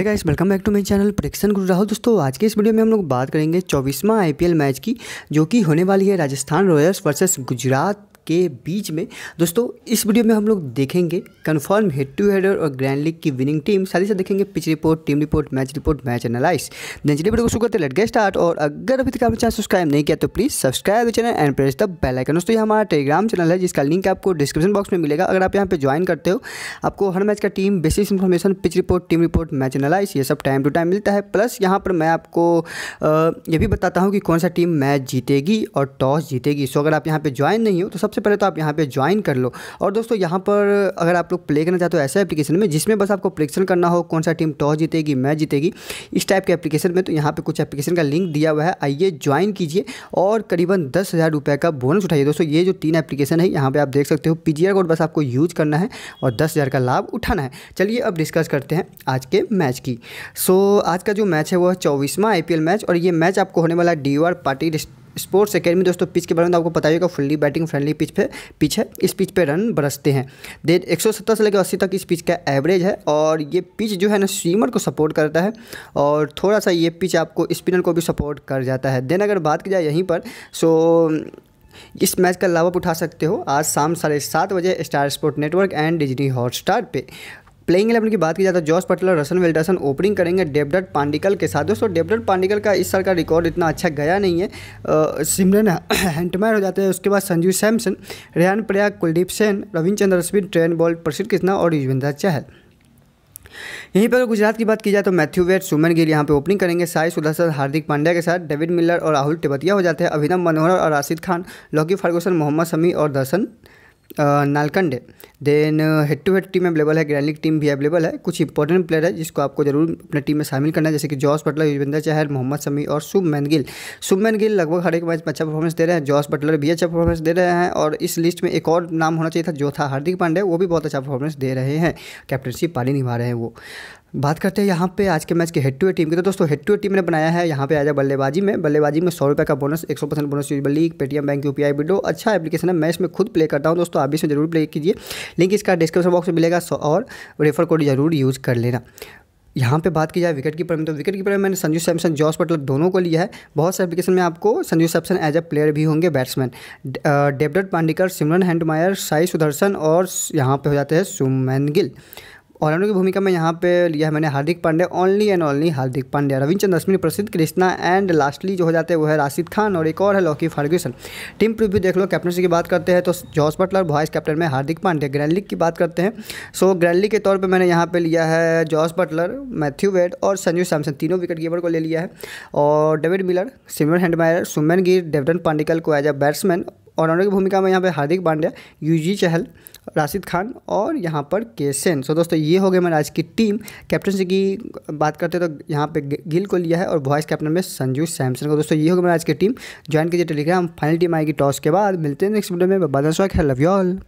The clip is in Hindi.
है guys welcome back to my channel प्रेक्षण गुरु राहुल दोस्तों आज के इस वीडियो में हम लोग बात करेंगे चौबीसवां आईपीएल मैच की जो कि होने वाली है राजस्थान रॉयल्स वर्सेस गुजरात के बीच में दोस्तों इस वीडियो में हम लोग देखेंगे कन्फर्म हेड टू हेडर और ग्रैंड लीग की विनिंग टीम साथ ही साथ देखेंगे pitch report team report match report match analyse then video को शुरू करते लेट गए स्टार्ट और अगर अभी तक आपने चैनल सब्सक्राइब नहीं किया तो please subscribe the channel and press the bell icon दोस्तों ये हमारा टेलीग्राम चैनल है जिसका लिंक आपको डिस्क्रिप्शन बॉक्स में मिलेगा अगर आप यहाँ पर ज्वाइन करते हो आपको हर मैच का team basic information pitch report team report match analyse ये सब टाइम टू टाइम मिलता है प्लस यहाँ पर मैं आपको ये भी बताता हूँ कि कौन सा टीम मैच जीतेगी और टॉस जीतेगी सो अगर आप यहाँ पर ज्वाइन नहीं हो तो सबसे सबसे पहले तो आप यहाँ पे ज्वाइन कर लो और दोस्तों यहाँ पर अगर आप लोग प्ले करना चाहते हो ऐसे एप्लीकेशन में जिसमें बस आपको प्रिक्शन करना हो कौन सा टीम टॉस जीतेगी मैच जीतेगी इस टाइप के एप्लीकेशन में तो यहाँ पर कुछ एप्लीकेशन का लिंक दिया हुआ है आइए ज्वाइन कीजिए और करीबन दस हज़ार रुपये का बोनस उठाइए दोस्तों ये जो तीन एप्लीकेशन है यहाँ पर आप देख सकते हो पी कोड बस आपको यूज करना है और दस का लाभ उठाना है चलिए अब डिस्कस करते हैं आज के मैच की सो आज का जो मैच है वो है चौबीसवां आई मैच और ये मैच आपको होने वाला डी पार्टी स्पोर्ट्स अकेडमी दोस्तों पिच के बारे में तो आपको पता ही होगा फुल्ली बैटिंग फ्रेंडली पिच पे पिच है इस पिच पे रन बरसते हैं देन सत्तर से लेकर 80 तक इस पिच का एवरेज है और ये पिच जो है ना स्विमर को सपोर्ट करता है और थोड़ा सा ये पिच आपको स्पिनर को भी सपोर्ट कर जाता है देन अगर बात की जाए यहीं पर सो इस मैच का लाभ उठा सकते हो आज शाम साढ़े सात बजे star sport network and Disney Hotstar पे प्लेइंग इलेवन की बात की जाए तो जॉस और रसन विल्डरसन ओपनिंग करेंगे डेबडट पांडिकल के साथ दोस्तों डेबडट पांडिकल का इस साल का रिकॉर्ड इतना अच्छा गया नहीं है सिमरन हैंटमैर हो जाते हैं उसके बाद संजू सैमसन रेहान प्रयाग कुलदीप सेन चंद्र अश्विन ट्रेन बॉल प्रसिद्ध कृष्णा और युजवेंद्र चहल यहीं पर गुजरात की बात की जाए तो मैथ्यू वेट सुमन गिल यहाँ पे ओपनिंग करेंगे साई सुदर्शन हार्दिक पांड्या के साथ डेविड मिलर और राहुल टिबतिया हो जाते हैं अभिनव मनोहर और राशिद खान लॉकी फर्गूसन मोहम्मद शमी और Darshan Nalkande then head to head team available है ग्रैंड लीग टीम भी अवेलेबल है कुछ इंपॉर्टेंट प्लेयर है जिसको आपको जरूर अपने टीम में शामिल करना है जैसे कि जॉस बटलर युजवेंद्र चहर मोहम्मद शमी और मैन गिल मैन गिल लगभग हर एक मैच में अच्छा परफॉर्मेंस दे रहे हैं जॉस बटलर भी अच्छा परफॉर्मेंस दे रहे हैं और इस लिस्ट में एक और नाम होना चाहिए था जो था हार्दिक पांडे वो भी बहुत अच्छा परफॉर्मेंस दे रहे हैं कैप्टनशिप पाली निभा रहे हैं वो बात करते हैं यहाँ पे आज के मैच के हेड टू हेड टीम की तो दोस्तों हेड टू हेड टीम ने बनाया है यहाँ पे जाए बल्लेबाजी में बल्लेबाजी में सौ रुपये का बोनस एक सौ परसेंट बोनस यूज बल्ली Paytm bank U P I video अच्छा एप्लीकेशन है मैं इसमें खुद प्ले करता हूँ दोस्तों आप इसमें जरूर प्ले कीजिए लिंक इसका डिस्क्रिप्शन बॉक्स में मिलेगा और रेफर कोड जरूर यूज़ कर लेना यहाँ पे बात की जाए विकेट कीपर में तो विकेट कीपर में मैंने संजू सैमसन जॉस पटलर दोनों को लिया है बहुत से एप्लीकेशन में आपको Sanju Samson as a player भी होंगे batsman Devdutt Padikkal Shimron Hetmyer Sai Sudharsan और यहाँ पे हो जाते हैं सुमैन गिल ऑलराउंडर की भूमिका में यहाँ पे लिया है मैंने Hardik Pandya only and only Hardik Pandya Ravindra Ashwin Prasidh Krishna and lastly जो हो जाते हैं वो है राशिद खान और एक और है लॉकी फर्ग्यूसन टीम प्रिव्यू देख लो कैप्टनशी की बात करते हैं तो जॉस बटलर वाइस कैप्टन में हार्दिक पांडे ग्रैंडलिक की बात करते हैं सो ग्रैंडलिक के तौर पर मैंने यहाँ पर लिया है जॉस बटलर मैथ्यू वेड और संजू सैमसन तीनों विकेट कीपर को ले लिया है और डेविड मिलर सिमर हैंडमायर सुमन गिर डेवडन पांडिकल को एज अ बैट्समैन ऑलराउंडर की भूमिका में यहाँ पे हार्दिक पांड्या यूजी चहल राशिद खान और यहाँ पर के सेन सो दोस्तों ये हो गए मैंने आज की टीम कैप्टनसी की बात करते हैं तो यहाँ पे गिल को लिया है और वॉइस कैप्टन में संजू सैमसन को दोस्तों ये हो गए मैंने आज की टीम ज्वाइन कीजिए टेलीग्राम फाइनल टीम आएगी टॉस के बाद मिलते हैं नेक्स्ट वीडियो में बदल स्वाक है लव यू ऑल